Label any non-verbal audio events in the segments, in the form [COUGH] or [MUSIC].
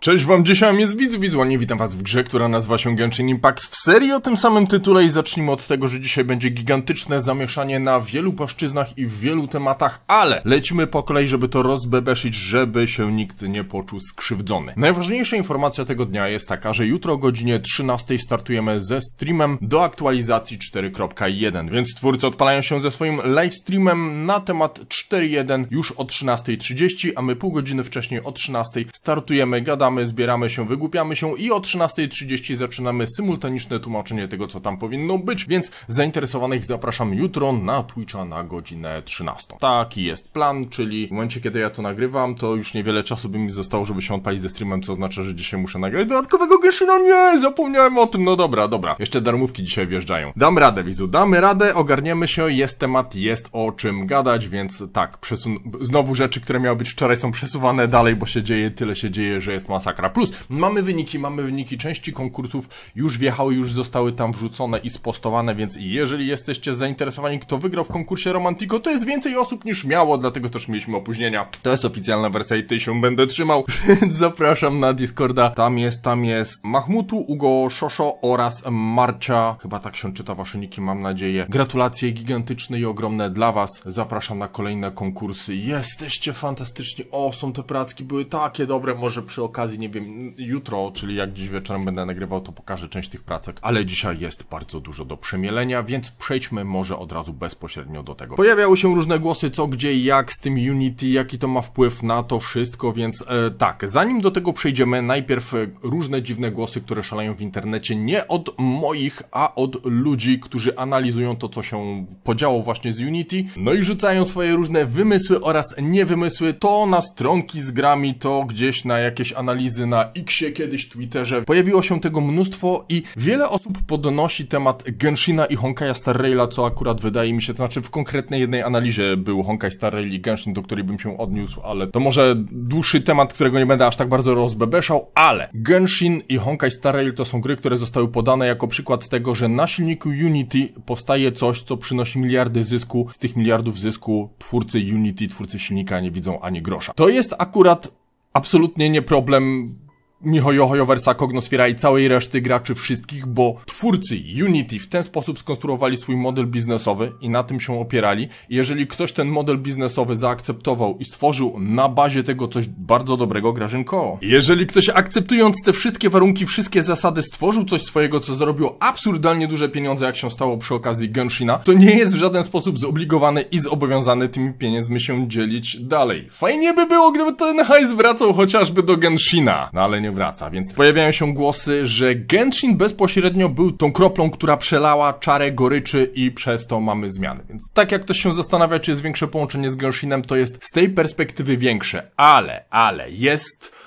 Cześć wam, dzisiaj jest Widzu Wizualnie, witam was w grze, która nazywa się Genshin Impact w serii o tym samym tytule i zacznijmy od tego, że dzisiaj będzie gigantyczne zamieszanie na wielu płaszczyznach i w wielu tematach, ale lecimy po kolei, żeby to rozbebeszyć, żeby się nikt nie poczuł skrzywdzony. Najważniejsza informacja tego dnia jest taka, że jutro o godzinie 13 startujemy ze streamem do aktualizacji 4.1, więc twórcy odpalają się ze swoim live streamem na temat 4.1 już o 13.30, a my pół godziny wcześniej o 13 startujemy, gadamy siadamy, zbieramy się, wygłupiamy się i o 13.30 zaczynamy symultaniczne tłumaczenie tego, co tam powinno być, więc zainteresowanych zapraszam jutro na Twitcha na godzinę 13. Taki jest plan, czyli w momencie, kiedy ja to nagrywam, to już niewiele czasu by mi zostało, żeby się odpalić ze streamem, co oznacza, że dzisiaj muszę nagrać dodatkowego Genshin'a, no nie, zapomniałem o tym, no dobra, dobra. Jeszcze darmówki dzisiaj wjeżdżają. Dam radę, Wizu, damy radę, ogarniemy się, jest temat, jest o czym gadać, więc tak, przesun... znowu rzeczy, które miały być wczoraj są przesuwane dalej, bo się dzieje, tyle się dzieje, że jest masakra masakra. Plus mamy wyniki, mamy wyniki części konkursów, już wjechały, już zostały tam wrzucone i spostowane, więc jeżeli jesteście zainteresowani, kto wygrał w konkursie Romantico, to jest więcej osób niż miało, dlatego też mieliśmy opóźnienia. To jest oficjalna wersja i ty się będę trzymał, [LAUGHS] więc zapraszam na Discorda. Tam jest, tam jest Mahmutu, Ugo Szoszo oraz Marcia, chyba tak się czyta wasze niki, mam nadzieję. Gratulacje gigantyczne i ogromne dla was. Zapraszam na kolejne konkursy. Jesteście fantastyczni. O, są te pracki, były takie dobre, może przy okazji okazji, nie wiem, jutro, czyli jak dziś wieczorem będę nagrywał, to pokażę część tych pracek, ale dzisiaj jest bardzo dużo do przemielenia, więc przejdźmy może od razu bezpośrednio do tego. Pojawiały się różne głosy, co, gdzie i jak z tym Unity, jaki to ma wpływ na to wszystko, więc e, tak, zanim do tego przejdziemy, najpierw e, różne dziwne głosy, które szaleją w internecie, nie od moich, a od ludzi, którzy analizują to, co się podziało właśnie z Unity, no i rzucają swoje różne wymysły oraz niewymysły, to na stronki z grami, to gdzieś na jakieś analizy analizy na Xie kiedyś, Twitterze. Pojawiło się tego mnóstwo i wiele osób podnosi temat Genshina i Honkaja Star Raila, co akurat wydaje mi się, to znaczy w konkretnej jednej analizie był Honkai Star Rail i Genshin, do której bym się odniósł, ale to może dłuższy temat, którego nie będę aż tak bardzo rozbebeszał, ale Genshin i Honkai Star Rail to są gry, które zostały podane jako przykład tego, że na silniku Unity powstaje coś, co przynosi miliardy zysku. Z tych miliardów zysku twórcy Unity, twórcy silnika nie widzą ani grosza. To jest akurat absolutnie nie problem Mihoyo Hoyoversa, Cognosfera i całej reszty graczy wszystkich, bo twórcy Unity w ten sposób skonstruowali swój model biznesowy i na tym się opierali. Jeżeli ktoś ten model biznesowy zaakceptował i stworzył na bazie tego coś bardzo dobrego, Grażynko. Jeżeli ktoś akceptując te wszystkie warunki, wszystkie zasady stworzył coś swojego, co zrobił absurdalnie duże pieniądze, jak się stało przy okazji Genshina, to nie jest w żaden sposób zobligowany i zobowiązany tymi pieniędzmi się dzielić dalej. Fajnie by było, gdyby ten hajs wracał chociażby do Genshina, no ale nie właśnie wraca, więc pojawiają się głosy, że Genshin bezpośrednio był tą kroplą, która przelała czarę goryczy i przez to mamy zmiany. Więc tak jak ktoś się zastanawia, czy jest większe połączenie z Genshinem, to jest z tej perspektywy większe, ale, ale jest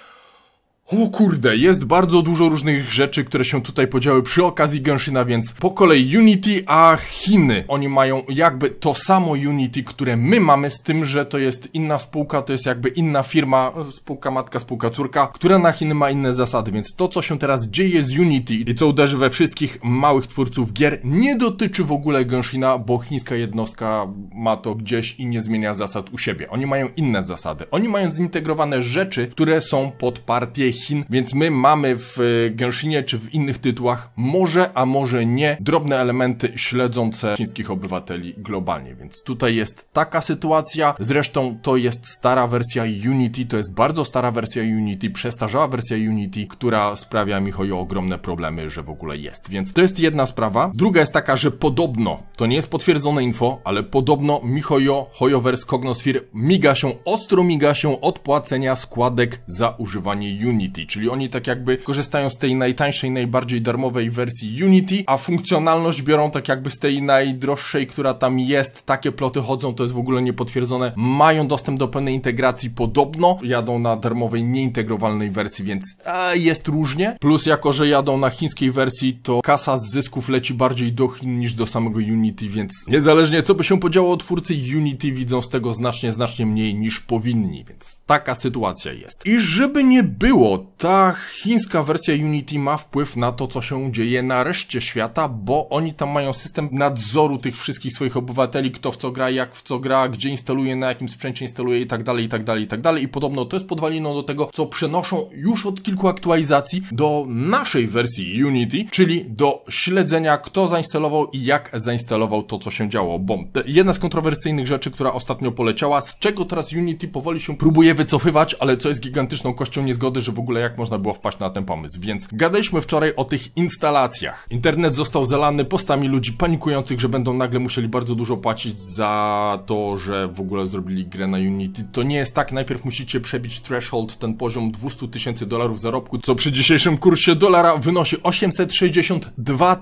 o kurde, jest bardzo dużo różnych rzeczy, które się tutaj podziały przy okazji Genshina, więc po kolei Unity, a Chiny. Oni mają jakby to samo Unity, które my mamy, z tym, że to jest inna spółka, to jest jakby inna firma, spółka matka, spółka córka, która na Chiny ma inne zasady, więc to, co się teraz dzieje z Unity i co uderzy we wszystkich małych twórców gier, nie dotyczy w ogóle Genshina, bo chińska jednostka ma to gdzieś i nie zmienia zasad u siebie. Oni mają inne zasady. Oni mają zintegrowane rzeczy, które są pod partię Chin, więc my mamy w e, Genshinie czy w innych tytułach może, a może nie, drobne elementy śledzące chińskich obywateli globalnie, więc tutaj jest taka sytuacja, zresztą to jest stara wersja Unity, to jest bardzo stara wersja Unity, przestarzała wersja Unity, która sprawia Michojo ogromne problemy, że w ogóle jest, więc to jest jedna sprawa. Druga jest taka, że podobno, to nie jest potwierdzone info, ale podobno Michojo, Hojover z Cognosphere miga się, ostro miga się od płacenia składek za używanie Unity. Unity, czyli oni tak jakby korzystają z tej najtańszej, najbardziej darmowej wersji Unity, a funkcjonalność biorą tak jakby z tej najdroższej, która tam jest, takie ploty chodzą, to jest w ogóle niepotwierdzone, mają dostęp do pełnej integracji podobno, jadą na darmowej, nieintegrowalnej wersji, więc e, jest różnie, plus jako, że jadą na chińskiej wersji, to kasa z zysków leci bardziej do Chin niż do samego Unity, więc niezależnie co by się podziało, twórcy Unity widzą z tego znacznie, znacznie mniej niż powinni, więc taka sytuacja jest. I żeby nie było ta chińska wersja Unity ma wpływ na to, co się dzieje na reszcie świata, bo oni tam mają system nadzoru tych wszystkich swoich obywateli, kto w co gra, jak w co gra, gdzie instaluje, na jakim sprzęcie instaluje i tak dalej, i tak dalej, i tak dalej. I podobno to jest podwaliną do tego, co przenoszą już od kilku aktualizacji do naszej wersji Unity, czyli do śledzenia, kto zainstalował i jak zainstalował to, co się działo. Bo jedna z kontrowersyjnych rzeczy, która ostatnio poleciała, z czego teraz Unity powoli się próbuje wycofywać, ale co jest gigantyczną kością niezgody, że w ogóle jak można było wpaść na ten pomysł. Więc gadaliśmy wczoraj o tych instalacjach. Internet został zalany postami ludzi panikujących, że będą nagle musieli bardzo dużo płacić za to, że w ogóle zrobili grę na Unity. To nie jest tak, najpierw musicie przebić threshold, ten poziom 200 tysięcy dolarów zarobku, co przy dzisiejszym kursie dolara wynosi 862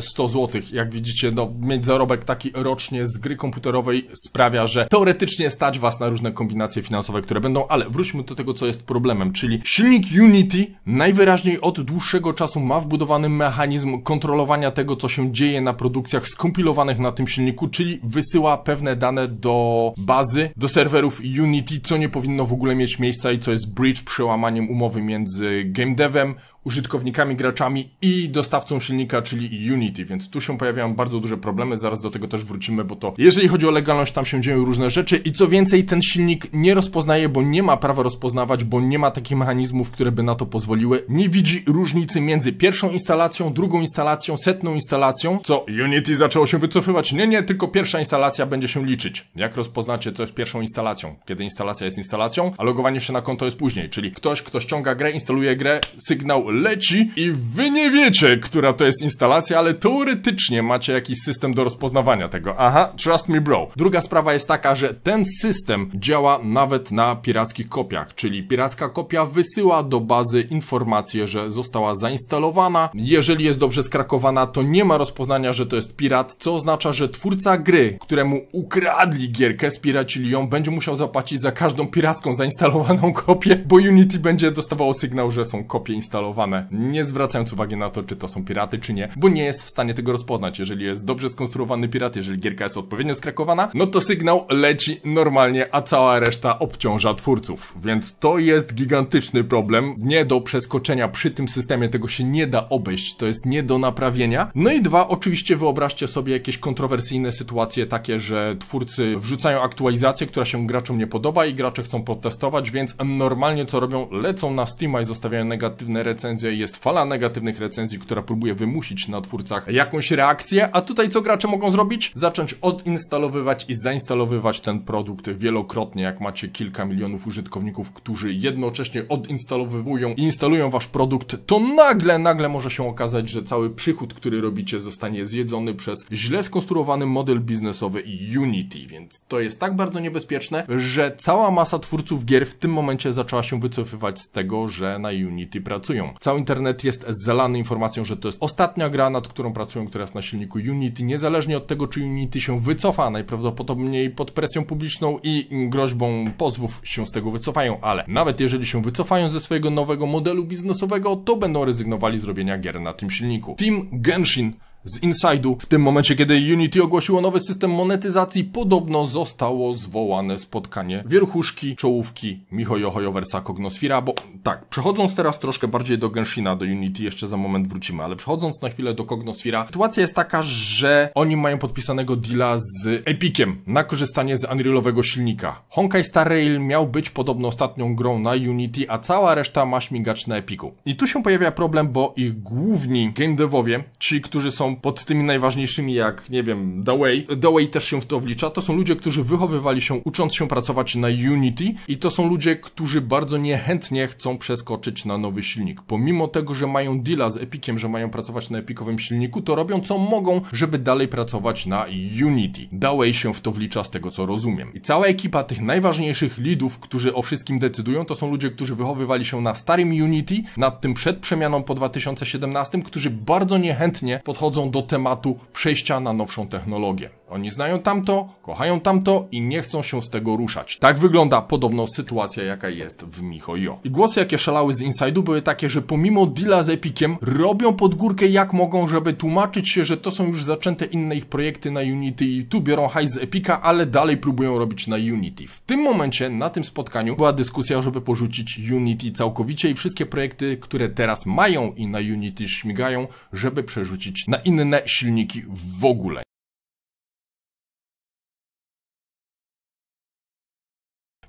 100 zł. Jak widzicie, no, mieć zarobek taki rocznie z gry komputerowej sprawia, że teoretycznie stać was na różne kombinacje finansowe, które będą, ale wróćmy do tego, co jest problemem, czyli silnik Silnik Unity najwyraźniej od dłuższego czasu ma wbudowany mechanizm kontrolowania tego, co się dzieje na produkcjach skompilowanych na tym silniku, czyli wysyła pewne dane do bazy, do serwerów Unity, co nie powinno w ogóle mieć miejsca i co jest breach przełamaniem umowy między game devem, użytkownikami, graczami i dostawcą silnika, czyli Unity, więc tu się pojawiają bardzo duże problemy, zaraz do tego też wrócimy, bo to jeżeli chodzi o legalność, tam się dzieją różne rzeczy i co więcej, ten silnik nie rozpoznaje, bo nie ma prawa rozpoznawać, bo nie ma takich mechanizmów, które by na to pozwoliły. Nie widzi różnicy między pierwszą instalacją, drugą instalacją, setną instalacją, co Unity zaczęło się wycofywać. Nie, nie, tylko pierwsza instalacja będzie się liczyć. Jak rozpoznacie, co jest pierwszą instalacją? Kiedy instalacja jest instalacją, a logowanie się na konto jest później, czyli ktoś, kto ściąga grę, instaluje grę, sygnał leci i wy nie wiecie, która to jest instalacja, ale teoretycznie macie jakiś system do rozpoznawania tego. Aha, trust me bro. Druga sprawa jest taka, że ten system działa nawet na pirackich kopiach, czyli piracka kopia wysyła do bazy informację, że została zainstalowana. Jeżeli jest dobrze skrakowana, to nie ma rozpoznania, że to jest pirat, co oznacza, że twórca gry, któremu ukradli gierkę, spiracili ją, będzie musiał zapłacić za każdą piracką zainstalowaną [LAUGHS] kopię, bo Unity będzie dostawało sygnał, że są kopie instalowane nie zwracając uwagi na to, czy to są piraty, czy nie, bo nie jest w stanie tego rozpoznać. Jeżeli jest dobrze skonstruowany pirat, jeżeli gierka jest odpowiednio skrakowana, no to sygnał leci normalnie, a cała reszta obciąża twórców. Więc to jest gigantyczny problem, nie do przeskoczenia przy tym systemie, tego się nie da obejść, to jest nie do naprawienia. No i dwa, oczywiście wyobraźcie sobie jakieś kontrowersyjne sytuacje takie, że twórcy wrzucają aktualizację, która się graczom nie podoba i gracze chcą protestować, więc normalnie co robią, lecą na Steama i zostawiają negatywne recenzje jest fala negatywnych recenzji, która próbuje wymusić na twórcach jakąś reakcję, a tutaj co gracze mogą zrobić? Zacząć odinstalowywać i zainstalowywać ten produkt wielokrotnie, jak macie kilka milionów użytkowników, którzy jednocześnie odinstalowywują i instalują wasz produkt, to nagle, nagle może się okazać, że cały przychód, który robicie zostanie zjedzony przez źle skonstruowany model biznesowy Unity, więc to jest tak bardzo niebezpieczne, że cała masa twórców gier w tym momencie zaczęła się wycofywać z tego, że na Unity pracują. Cały internet jest zalany informacją, że to jest ostatnia gra, nad którą pracują która jest na silniku Unity, niezależnie od tego, czy Unity się wycofa, najprawdopodobniej pod presją publiczną i groźbą pozwów się z tego wycofają, ale nawet jeżeli się wycofają ze swojego nowego modelu biznesowego, to będą rezygnowali z robienia gier na tym silniku. Team Genshin z Inside'u, w tym momencie kiedy Unity ogłosiło nowy system monetyzacji, podobno zostało zwołane spotkanie wierchuszki, czołówki, Micho Johojoversa, Kognosfera, bo tak, przechodząc teraz troszkę bardziej do Genshina, do Unity, jeszcze za moment wrócimy, ale przechodząc na chwilę do Kognosfera, sytuacja jest taka, że oni mają podpisanego deala z Epiciem na korzystanie z Unrealowego silnika. Honkai Star Rail miał być podobno ostatnią grą na Unity, a cała reszta ma śmigać na Epiku. I tu się pojawia problem, bo ich główni game devowie, ci, którzy są pod tymi najważniejszymi, jak nie wiem, the way, the way też się w to wlicza. To są ludzie, którzy wychowywali się, ucząc się pracować na Unity i to są ludzie, którzy bardzo niechętnie chcą przeskoczyć na nowy silnik. Pomimo tego, że mają deala z Epiciem, że mają pracować na epikowym silniku, to robią co mogą, żeby dalej pracować na Unity. The way się w to wlicza z tego, co rozumiem. I cała ekipa tych najważniejszych lidów, którzy o wszystkim decydują, to są ludzie, którzy wychowywali się na starym Unity, nad tym przed przemianą po 2017, którzy bardzo niechętnie podchodzą do tematu przejścia na nowszą technologię. Oni znają tamto, kochają tamto i nie chcą się z tego ruszać. Tak wygląda podobno sytuacja, jaka jest w Mihoyo. I głosy, jakie szalały z Inside'u były takie, że pomimo deala z Epiciem robią pod górkę jak mogą, żeby tłumaczyć się, że to są już zaczęte inne ich projekty na Unity i tu biorą hajs z Epika, ale dalej próbują robić na Unity. W tym momencie, na tym spotkaniu, była dyskusja, żeby porzucić Unity całkowicie i wszystkie projekty, które teraz mają i na Unity śmigają, żeby przerzucić na inne silniki w ogóle.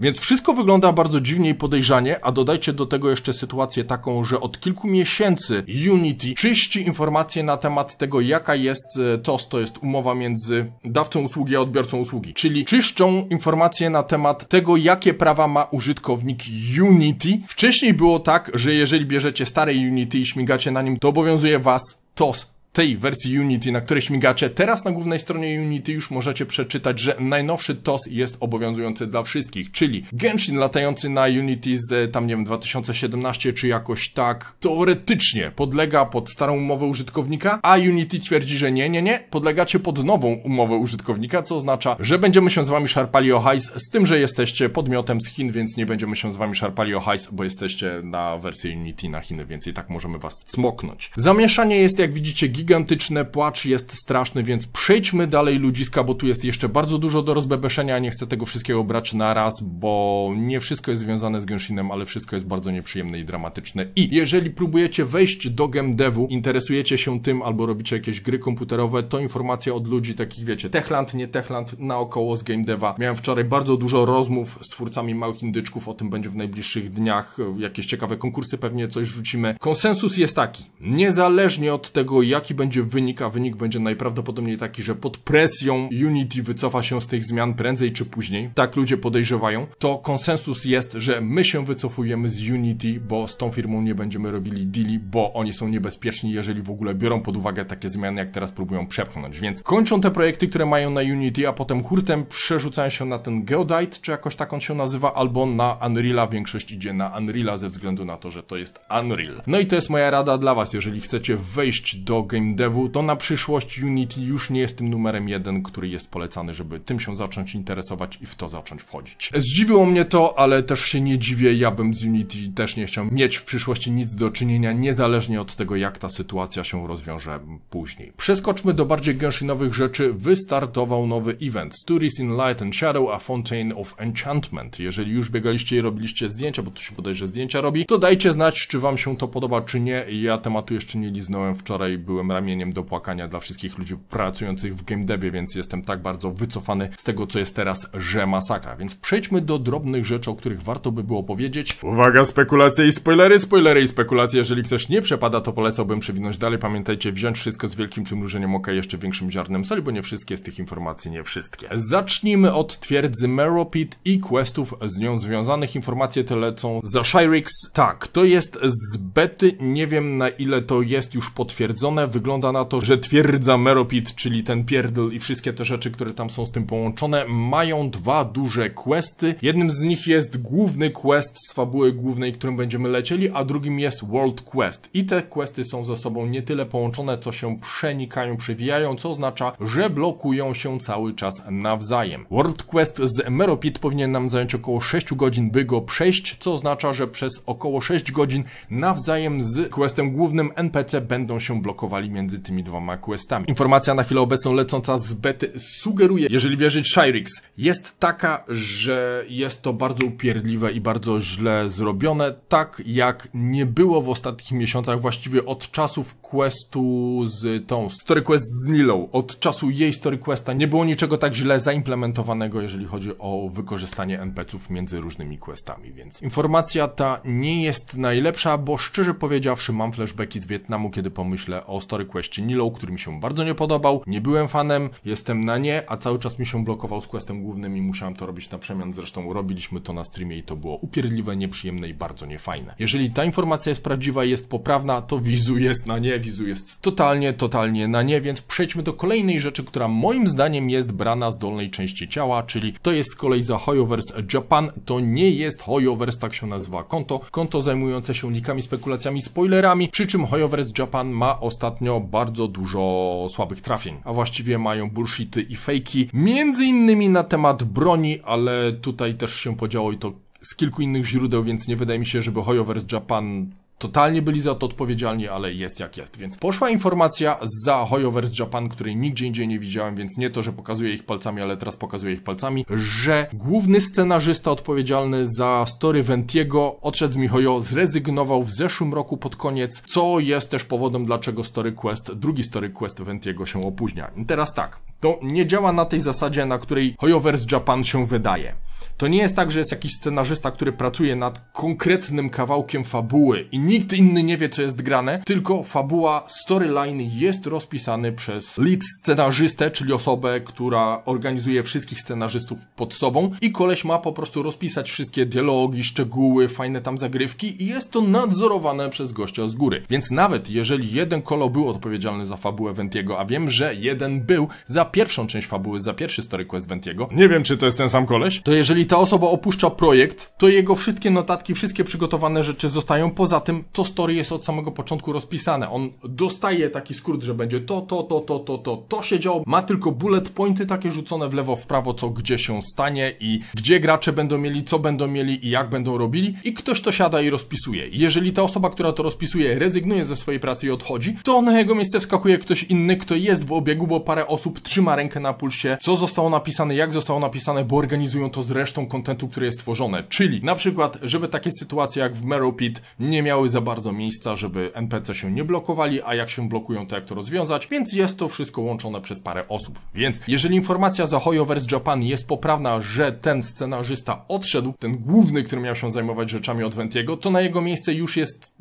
Więc wszystko wygląda bardzo dziwnie i podejrzanie, a dodajcie do tego jeszcze sytuację taką, że od kilku miesięcy Unity czyści informacje na temat tego, jaka jest e, TOS, to jest umowa między dawcą usługi a odbiorcą usługi. Czyli czyszczą informacje na temat tego, jakie prawa ma użytkownik Unity. Wcześniej było tak, że jeżeli bierzecie stare Unity i śmigacie na nim, to obowiązuje was TOS, tej wersji Unity, na której śmigacie. Teraz na głównej stronie Unity już możecie przeczytać, że najnowszy TOS jest obowiązujący dla wszystkich, czyli Genshin latający na Unity z e, tam, nie wiem, 2017 czy jakoś tak, teoretycznie podlega pod starą umowę użytkownika, a Unity twierdzi, że nie, nie, nie, podlegacie pod nową umowę użytkownika, co oznacza, że będziemy się z wami szarpali o hajs, z tym, że jesteście podmiotem z Chin, więc nie będziemy się z wami szarpali o hajs, bo jesteście na wersji Unity na Chiny, więc i tak możemy was smoknąć. Zamieszanie jest, jak widzicie, gigantyczne, płacz jest straszny, więc przejdźmy dalej ludziska, bo tu jest jeszcze bardzo dużo do rozbebeszenia, nie chcę tego wszystkiego brać na raz, bo nie wszystko jest związane z Genshinem, ale wszystko jest bardzo nieprzyjemne i dramatyczne. I jeżeli próbujecie wejść do game devu, interesujecie się tym albo robicie jakieś gry komputerowe, to informacje od ludzi takich, wiecie, Techland, nie Techland, naokoło z game deva. Miałem wczoraj bardzo dużo rozmów z twórcami małych indyczków, o tym będzie w najbliższych dniach, jakieś ciekawe konkursy pewnie coś rzucimy. Konsensus jest taki, niezależnie od tego, jaki jaki będzie wynik, a wynik będzie najprawdopodobniej taki, że pod presją Unity wycofa się z tych zmian prędzej czy później, tak ludzie podejrzewają, to konsensus jest, że my się wycofujemy z Unity, bo z tą firmą nie będziemy robili deali, bo oni są niebezpieczni, jeżeli w ogóle biorą pod uwagę takie zmiany, jak teraz próbują przepchnąć. Więc kończą te projekty, które mają na Unity, a potem hurtem przerzucają się na ten Geodite, czy jakoś tak on się nazywa, albo na Unreala. Większość idzie na Unreala ze względu na to, że to jest Unreal. No i to jest moja rada dla Was, jeżeli chcecie wejść do game devu, to na przyszłość Unity już nie jest tym numerem jeden, który jest polecany, żeby tym się zacząć interesować i w to zacząć wchodzić. Zdziwiło mnie to, ale też się nie dziwię, ja bym z Unity też nie chciał mieć w przyszłości nic do czynienia, niezależnie od tego, jak ta sytuacja się rozwiąże później. Przeskoczmy do bardziej gęszynowych rzeczy. Wystartował nowy event Stories in Light and Shadow, a Fountain of Enchantment. Jeżeli już biegaliście i robiliście zdjęcia, bo tu się bodajże zdjęcia robi, to dajcie znać, czy wam się to podoba, czy nie. Ja tematu jeszcze nie liznąłem, wczoraj byłem ramieniem do płakania dla wszystkich ludzi pracujących w game devie, więc jestem tak bardzo wycofany z tego, co jest teraz, że masakra. Więc przejdźmy do drobnych rzeczy, o których warto by było powiedzieć. Uwaga, spekulacje i spoilery, spoilery i spekulacje. Jeżeli ktoś nie przepada, to polecałbym przewinąć dalej. Pamiętajcie, wziąć wszystko z wielkim przymrużeniem oka jeszcze większym ziarnem soli, bo nie wszystkie z tych informacji, nie wszystkie. Zacznijmy od twierdzy Meropit i questów z nią związanych. Informacje te lecą za Shirex. Tak, to jest z bety. Nie wiem na ile to jest już potwierdzone. Wygląda wygląda na to, że twierdza Meropit, czyli ten pierdl i wszystkie te rzeczy, które tam są z tym połączone, mają dwa duże questy. Jednym z nich jest główny quest z fabuły głównej, którym będziemy lecieli, a drugim jest World Quest. I te questy są ze sobą nie tyle połączone, co się przenikają, przewijają, co oznacza, że blokują się cały czas nawzajem. World Quest z Meropit powinien nam zająć około 6 godzin, by go przejść, co oznacza, że przez około 6 godzin nawzajem z questem głównym NPC będą się blokowali między tymi dwoma questami. Informacja na chwilę obecną lecąca z bety sugeruje, jeżeli wierzyć Shirex, jest taka, że jest to bardzo upierdliwe i bardzo źle zrobione, tak jak nie było w ostatnich miesiącach właściwie od czasów questu z tą story quest z Nilą, od czasu jej story questa nie było niczego tak źle zaimplementowanego, jeżeli chodzi o wykorzystanie NPC-ów między różnymi questami, więc informacja ta nie jest najlepsza, bo szczerze powiedziawszy mam flashbacki z Wietnamu, kiedy pomyślę o story Story Questie Nilo, który mi się bardzo nie podobał, nie byłem fanem, jestem na nie, a cały czas mi się blokował z questem głównym i musiałem to robić na przemian, zresztą robiliśmy to na streamie i to było upierdliwe, nieprzyjemne i bardzo niefajne. Jeżeli ta informacja jest prawdziwa i jest poprawna, to wizu jest na nie, wizu jest totalnie, totalnie na nie, więc przejdźmy do kolejnej rzeczy, która moim zdaniem jest brana z dolnej części ciała, czyli to jest z kolei za Hoyoverse Japan, to nie jest Hoyoverse, tak się nazywa konto, konto zajmujące się likami, spekulacjami, spoilerami, przy czym Hoyoverse Japan ma ostatnio ostatnio bardzo dużo słabych trafień, a właściwie mają bullshity i fejki, między innymi na temat broni, ale tutaj też się podziało i to z kilku innych źródeł, więc nie wydaje mi się, żeby Hoyover Japan totalnie byli za to odpowiedzialni, ale jest jak jest. Więc poszła informacja za Hoyovers Japan, której nigdzie indziej nie widziałem, więc nie to, że pokazuję ich palcami, ale teraz pokazuję ich palcami, że główny scenarzysta odpowiedzialny za story Ventiego odszedł z Mihoyo, zrezygnował w zeszłym roku pod koniec, co jest też powodem, dlaczego Story Quest, drugi Story Quest Ventiego się opóźnia. I teraz tak, to nie działa na tej zasadzie, na której Hoyovers Japan się wydaje. To nie jest tak, że jest jakiś scenarzysta, który pracuje nad konkretnym kawałkiem fabuły i nikt inny nie wie, co jest grane, tylko fabuła, storyline jest rozpisany przez lead scenarzystę, czyli osobę, która organizuje wszystkich scenarzystów pod sobą i koleś ma po prostu rozpisać wszystkie dialogi, szczegóły, fajne tam zagrywki i jest to nadzorowane przez gościa z góry. Więc nawet jeżeli jeden kolo był odpowiedzialny za fabułę Ventiego, a wiem, że jeden był za pierwszą część fabuły, za pierwszy story quest Ventiego, nie wiem, czy to jest ten sam koleś, to jeżeli jeżeli ta osoba opuszcza projekt, to jego wszystkie notatki, wszystkie przygotowane rzeczy zostają. Poza tym to story jest od samego początku rozpisane. On dostaje taki skrót, że będzie to, to, to, to, to, to, to się działo. Ma tylko bullet pointy takie rzucone w lewo, w prawo, co gdzie się stanie i gdzie gracze będą mieli, co będą mieli i jak będą robili. I ktoś to siada i rozpisuje. Jeżeli ta osoba, która to rozpisuje, rezygnuje ze swojej pracy i odchodzi, to na jego miejsce wskakuje ktoś inny, kto jest w obiegu, bo parę osób trzyma rękę na pulsie, co zostało napisane, jak zostało napisane, bo organizują to z resztą kontentu, który jest tworzone. Czyli na przykład, żeby takie sytuacje jak w Meropit nie miały za bardzo miejsca, żeby NPC się nie blokowali, a jak się blokują, to jak to rozwiązać, więc jest to wszystko łączone przez parę osób. Więc jeżeli informacja za Hoyovers Japan jest poprawna, że ten scenarzysta odszedł, ten główny, który miał się zajmować rzeczami od Ventiego, to na jego miejsce już jest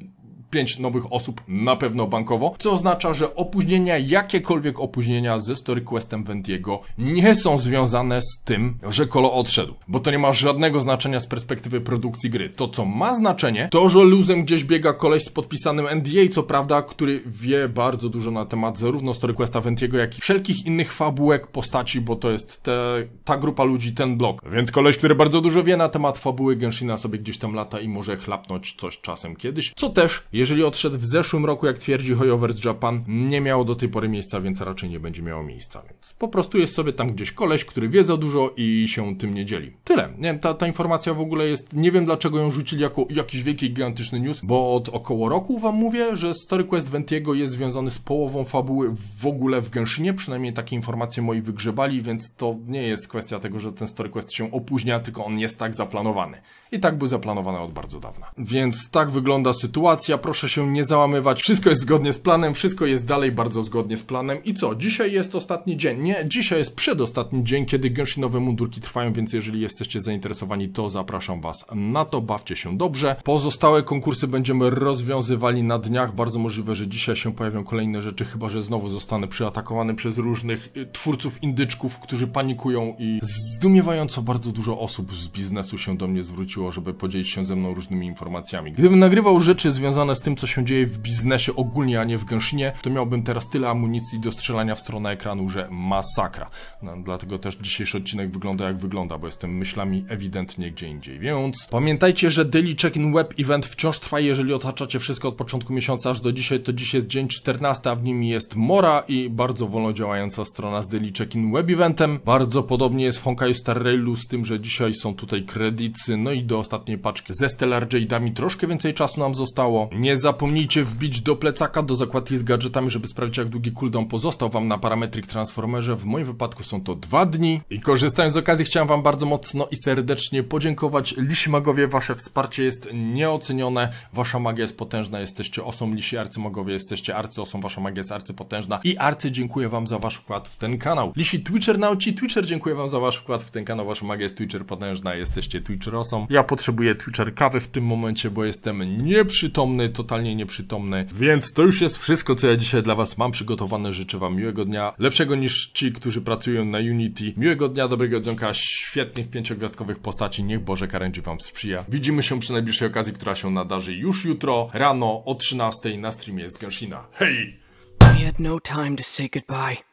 5 nowych osób na pewno bankowo, co oznacza, że opóźnienia, jakiekolwiek opóźnienia ze Story Questem Ventiego nie są związane z tym, że Kolo odszedł, bo to nie ma żadnego znaczenia z perspektywy produkcji gry. To, co ma znaczenie, to, że luzem gdzieś biega koleś z podpisanym NDA, co prawda, który wie bardzo dużo na temat zarówno Story Questa Ventiego, jak i wszelkich innych fabułek postaci, bo to jest te, ta grupa ludzi, ten blok. Więc koleś, który bardzo dużo wie na temat fabuły Genshina sobie gdzieś tam lata i może chlapnąć coś czasem kiedyś, co też, jest jeżeli odszedł w zeszłym roku, jak twierdzi Hoyover Japan, nie miało do tej pory miejsca, więc raczej nie będzie miało miejsca. Więc po prostu jest sobie tam gdzieś koleś, który wie za dużo i się tym nie dzieli. Tyle. Nie, ta, ta informacja w ogóle jest, nie wiem dlaczego ją rzucili jako jakiś wielki, gigantyczny news, bo od około roku wam mówię, że Story Quest Ventiego jest związany z połową fabuły w ogóle w Gęszynie, przynajmniej takie informacje moi wygrzebali, więc to nie jest kwestia tego, że ten Story Quest się opóźnia, tylko on jest tak zaplanowany. I tak był zaplanowany od bardzo dawna. Więc tak wygląda sytuacja. Proszę proszę się nie załamywać. Wszystko jest zgodnie z planem, wszystko jest dalej bardzo zgodnie z planem. I co? Dzisiaj jest ostatni dzień. Nie, dzisiaj jest przedostatni dzień, kiedy Genshinowe mundurki trwają, więc jeżeli jesteście zainteresowani, to zapraszam Was na to. Bawcie się dobrze. Pozostałe konkursy będziemy rozwiązywali na dniach. Bardzo możliwe, że dzisiaj się pojawią kolejne rzeczy, chyba że znowu zostanę przyatakowany przez różnych y, twórców indyczków, którzy panikują i zdumiewająco bardzo dużo osób z biznesu się do mnie zwróciło, żeby podzielić się ze mną różnymi informacjami. Gdybym nagrywał rzeczy związane z tym, co się dzieje w biznesie ogólnie, a nie w Genshinie, to miałbym teraz tyle amunicji do strzelania w stronę ekranu, że masakra. No, dlatego też dzisiejszy odcinek wygląda jak wygląda, bo jestem myślami ewidentnie gdzie indziej. Więc pamiętajcie, że Daily Check-in Web Event wciąż trwa, jeżeli otaczacie wszystko od początku miesiąca aż do dzisiaj, to dzisiaj jest dzień 14, a w nim jest Mora i bardzo wolno działająca strona z Daily Check-in Web Eventem. Bardzo podobnie jest w Honkai Star Railu z tym, że dzisiaj są tutaj kredycy, no i do ostatniej paczki ze Stellar Jade'ami troszkę więcej czasu nam zostało. Nie nie zapomnijcie wbić do plecaka do zakładki z gadżetami, żeby sprawdzić jak długi cooldown pozostał wam na parametrik Transformerze. W moim wypadku są to dwa dni. I korzystając z okazji chciałem wam bardzo mocno i serdecznie podziękować. Lisi magowie, wasze wsparcie jest nieocenione. Wasza magia jest potężna, jesteście osą lisi arcymagowie, jesteście arcyosą, wasza magia jest arcypotężna. I arcy dziękuję wam za wasz wkład w ten kanał. Lisi Twitcher nauci, Twitcher dziękuję wam za wasz wkład w ten kanał, wasza magia jest Twitcher potężna, jesteście Twitcherosą. Ja potrzebuję Twitcher kawy w tym momencie, bo jestem nieprzytomny totalnie nieprzytomny. Więc to już jest wszystko, co ja dzisiaj dla Was mam przygotowane. Życzę Wam miłego dnia, lepszego niż ci, którzy pracują na Unity. Miłego dnia, dobrego dzionka, świetnych pięciogwiazdkowych postaci. Niech Boże Karędzi Wam sprzyja. Widzimy się przy najbliższej okazji, która się nadarzy już jutro rano o 13 na streamie z Gęsina. Hej! We had no time to say goodbye.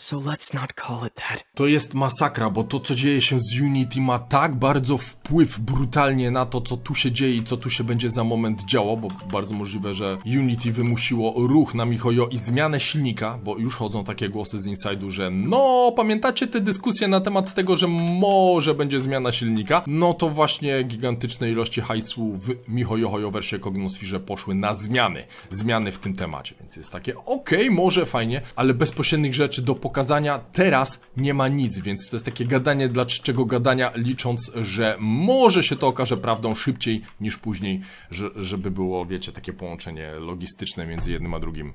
So let's not call it that. To jest masakra, bo to co dzieje się z Unity ma tak bardzo wpływ brutalnie na to, co tu się dzieje i co tu się będzie za moment działo, bo bardzo możliwe, że Unity wymusiło ruch na Michojo i zmianę silnika, bo już chodzą takie głosy z inside'u, że no, pamiętacie te dyskusje na temat tego, że może będzie zmiana silnika? No to właśnie gigantyczne ilości hajsu w wersji wersie że poszły na zmiany. Zmiany w tym temacie, więc jest takie okej, okay, może fajnie, ale bezpośrednich rzeczy do pokoju pokazania, teraz nie ma nic, więc to jest takie gadanie dla czego gadania, licząc, że może się to okaże prawdą szybciej niż później, że, żeby było, wiecie, takie połączenie logistyczne między jednym a drugim.